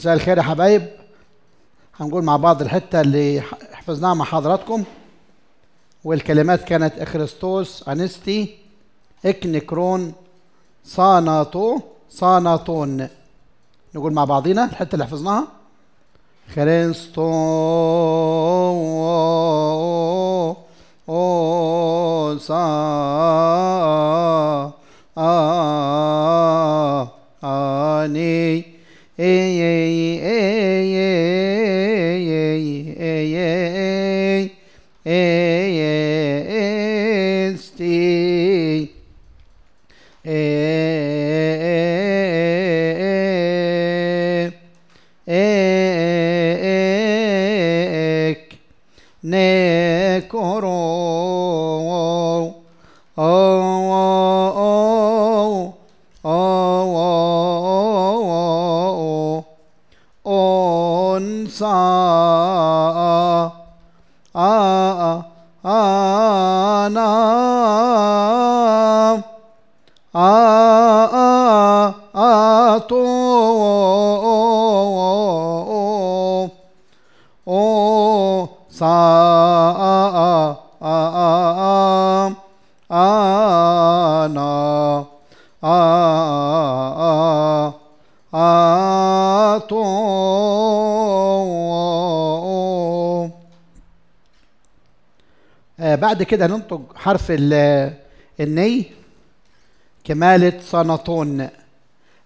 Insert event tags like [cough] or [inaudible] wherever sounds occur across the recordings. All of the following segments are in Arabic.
مساء الخير يا حبايب هنقول مع بعض الحته اللي حفظناها مع حضراتكم والكلمات كانت اخرستوس انستي اكنكرون صاناتو صاناتون نقول مع بعضينا الحته اللي حفظناها خريستون صاناتون Hey, hey, hey, آه، بعد كده ننطق حرف الني كمالة سنطون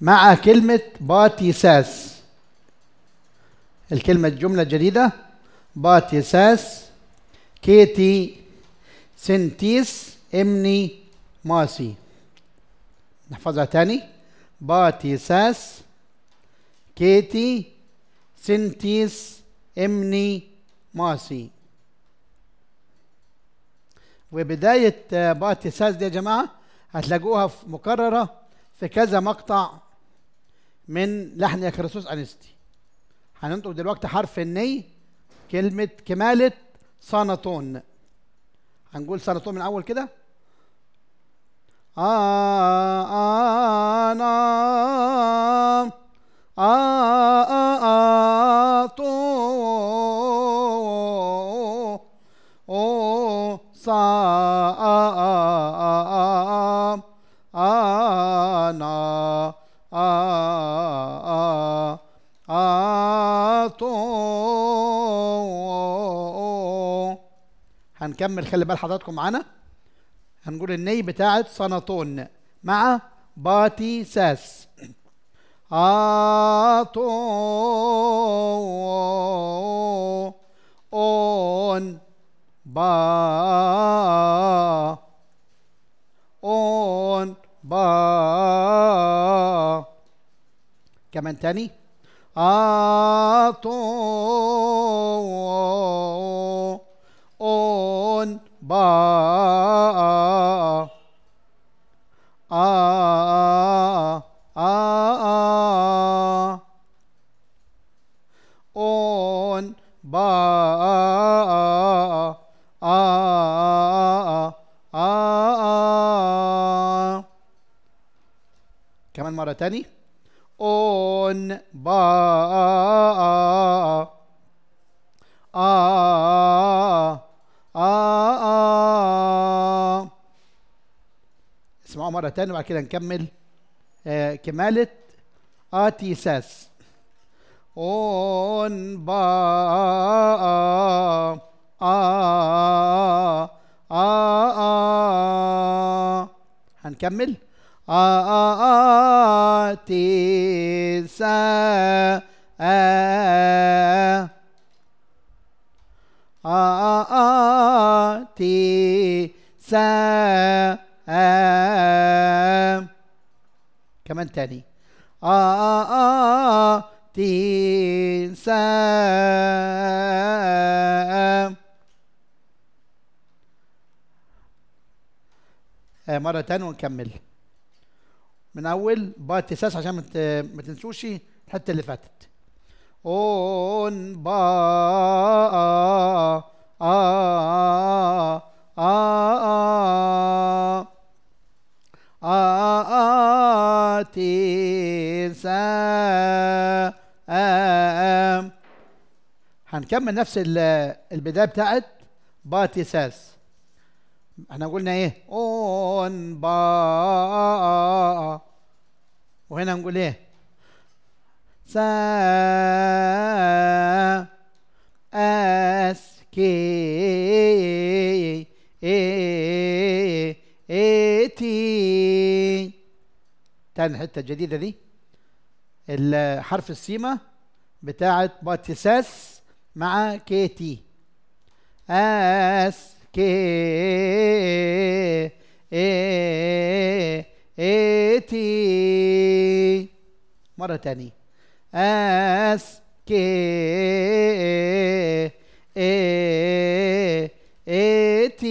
مع كلمة باتيساس الكلمة الجملة الجديدة باتيساس كيتي سنتيس امني ماسي نحفظها تاني باتيساس كيتي سنتيس امني ماسي وبداية باتيساس دي يا جماعة هتلاقوها مكررة في كذا مقطع من لحن يا كريسوس أنستي هننطق دلوقتي حرف الني كلمة كمالة سنتون هنقول سنتون من أول كده أنا هنكمل خلي بال حضراتكم معانا هنقول الني بتاعت سناتون مع باتي آتون اون با اون با كمان تاني اتو اون با آ آ كمان مرة تاني اون با آ آ آ اسمعوا مرة تاني وبعد كده نكمل كمالة ساس on ba a a a a هنكمل a a a t sa a a a a t sa a كمان تاني a a a تنسام آه، مرة تانية ونكمل من أول تساس عشان ما تنسوش الحتة اللي فاتت أون با آ آ آ آ آ آ هنكمل نفس البدايه بتاعت باتيساس احنا قلنا ايه اون با وهنا نقول ايه سا اس كي اي اي تي تاني حته جديده دي الحرف السيمه بتاعت باتيساس مع كيتي اس كي اي اي تي مرة تانية اس كي اي اي تي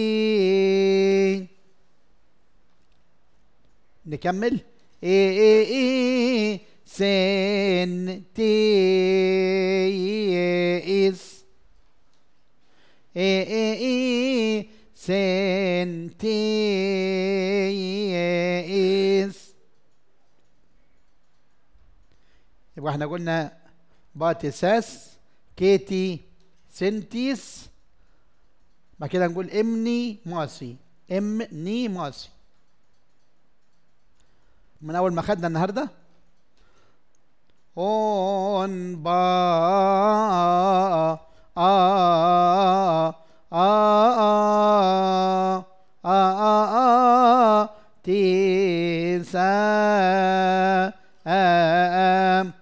نكمل اي اي اي إيه، إيه، إيه، سن تيس يبقى احنا قلنا باتساس كيتي سنتيس بعد كده نقول امني ماسي امني ماسي من اول ما خدنا النهارده on ba a a a a ti sa am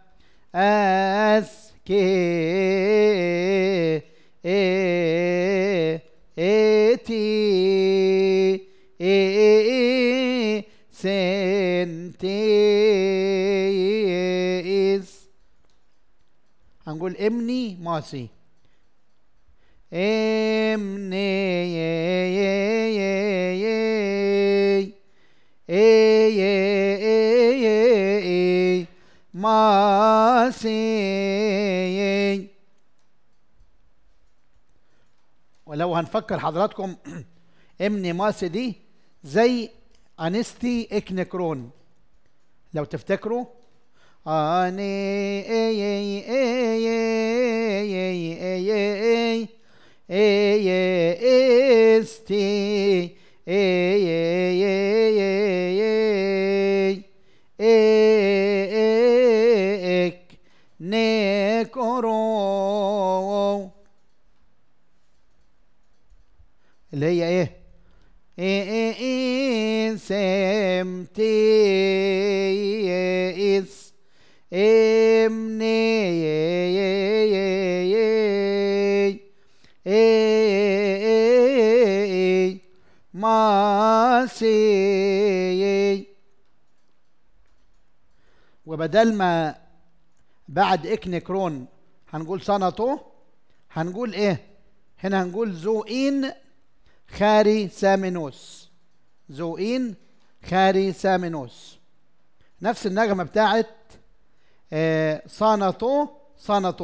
as ke e e ti e senti هنقول امني ماسي امني ولو هنفكر حضراتكم [clears throat] امني ماسي دي زي انستي اكنكرون لو تفتكروا Ani ey ey ey ey ey ey ey ey ey esti ey ey ey ey وبدل ما بعد إكنكرون هنقول سنطو هنقول إيه هنا هنقول زوئين خاري سامينوس زوئين خاري سامينوس نفس النغمة بتاعت آه سانطو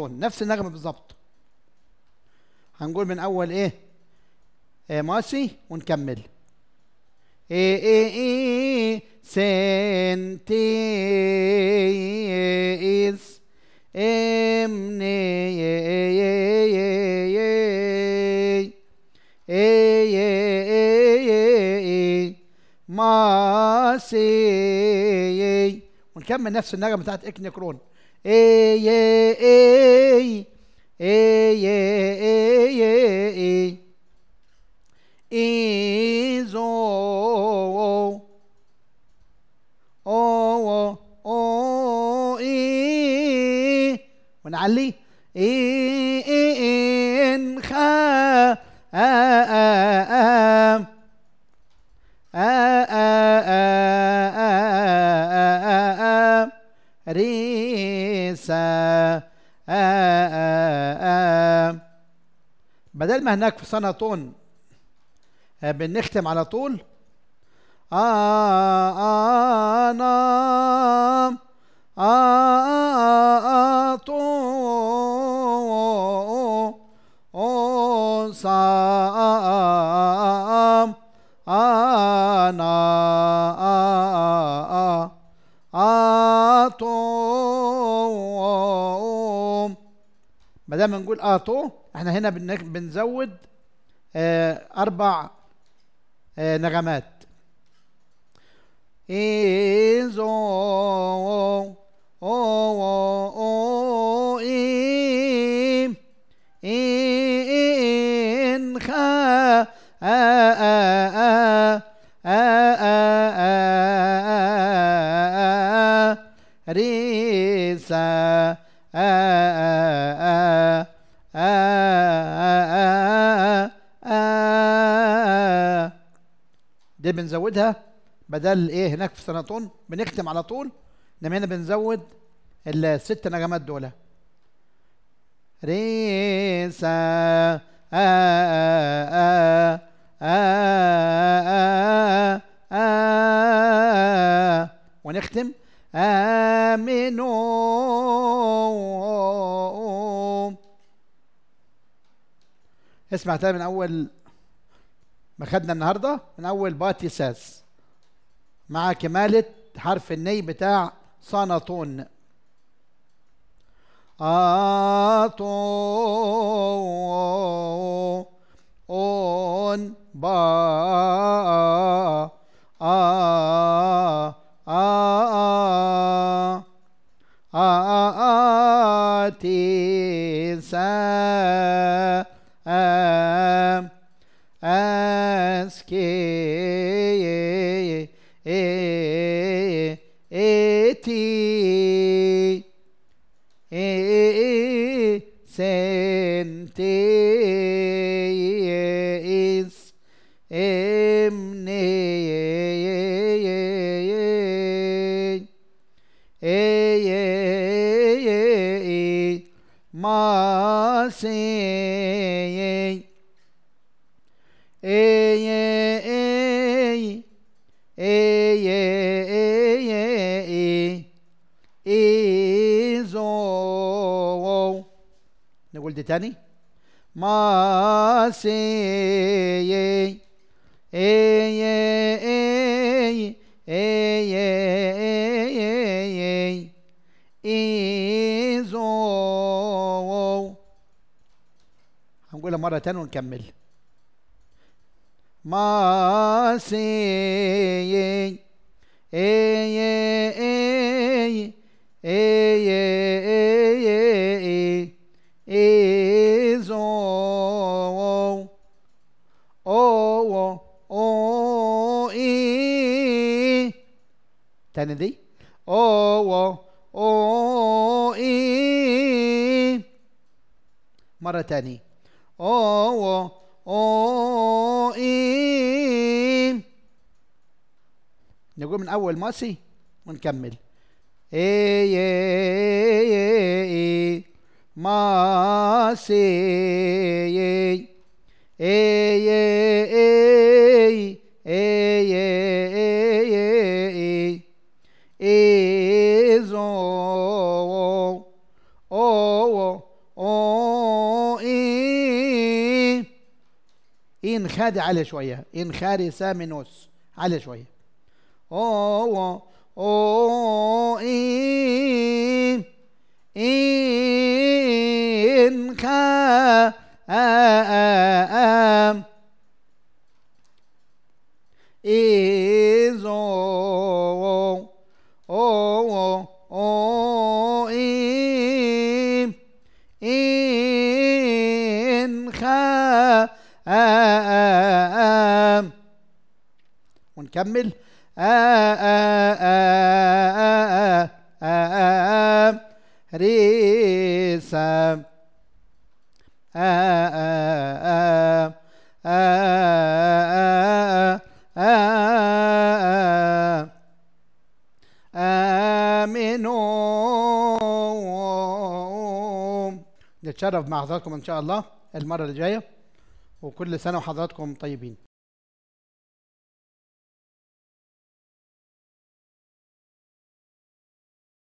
نفس النغمة بالظبط هنقول من أول إيه, آه، ماسي ونكمل إيه إيه إيه Sentis امني ماسي ونكمل نفس النغمة بتاعت إكنيكرون اي اي اي اي اي اي اي علي إن خا ريسا بدل ما هناك في طون آه، بنختم على طول آه, آه،, آه، دام نقول اه تو احنا هنا بنزود آه اربع آه نغمات إيزو أو أو إيم إن خا آ آ آ آ آ آ ريسا آ آ آ بنزودها بدل ايه هناك في سناتون بنختم على طول انما هنا بنزود الست نغمات دول ري سا آ آه، آ آه، آ آه، آ آ ونختم آمنوا اسمع تاني من أول ما خدنا النهارده من اول باتي ساس مع كماله حرف الني بتاع صنطون اطون أون با آ آ آ نفسي اي اي اي اي اي اي نقول دي تاني ما سي مرة تانية ونكمل ما سي اي اي اي اي تاني دي او او اي مرة تانية o o اي نقول من اول ماسي ونكمل اي اي اي ماسي اي اي اي اي خادي على شوية انخرس سامينوس على شوية أو أو إن إن خا آم نكمل ريسا آمنوا نتشرف مع حضراتكم إن شاء الله المرة اللي جاية وكل سنة وحضراتكم طيبين